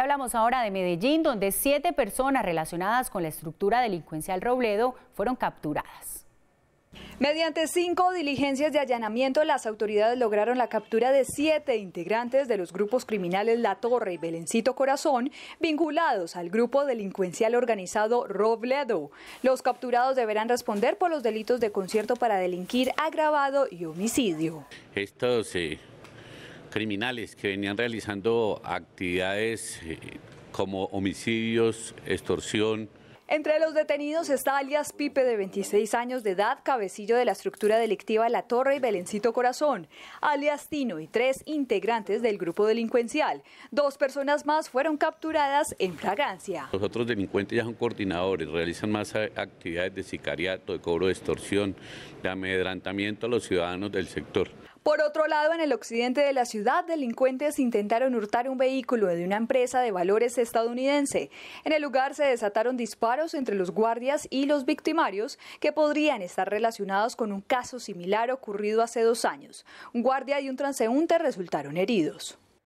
hablamos ahora de Medellín, donde siete personas relacionadas con la estructura delincuencial Robledo fueron capturadas. Mediante cinco diligencias de allanamiento, las autoridades lograron la captura de siete integrantes de los grupos criminales La Torre y Belencito Corazón, vinculados al grupo delincuencial organizado Robledo. Los capturados deberán responder por los delitos de concierto para delinquir agravado y homicidio. Estos sí. Eh, criminales que venían realizando actividades eh, como homicidios, extorsión, entre los detenidos está alias Pipe, de 26 años de edad, cabecillo de la estructura delictiva La Torre y Belencito Corazón, alias Tino y tres integrantes del grupo delincuencial. Dos personas más fueron capturadas en fragancia. Los otros delincuentes ya son coordinadores, realizan más actividades de sicariato, de cobro de extorsión, de amedrantamiento a los ciudadanos del sector. Por otro lado, en el occidente de la ciudad, delincuentes intentaron hurtar un vehículo de una empresa de valores estadounidense. En el lugar se desataron disparos entre los guardias y los victimarios que podrían estar relacionados con un caso similar ocurrido hace dos años. Un guardia y un transeúnte resultaron heridos.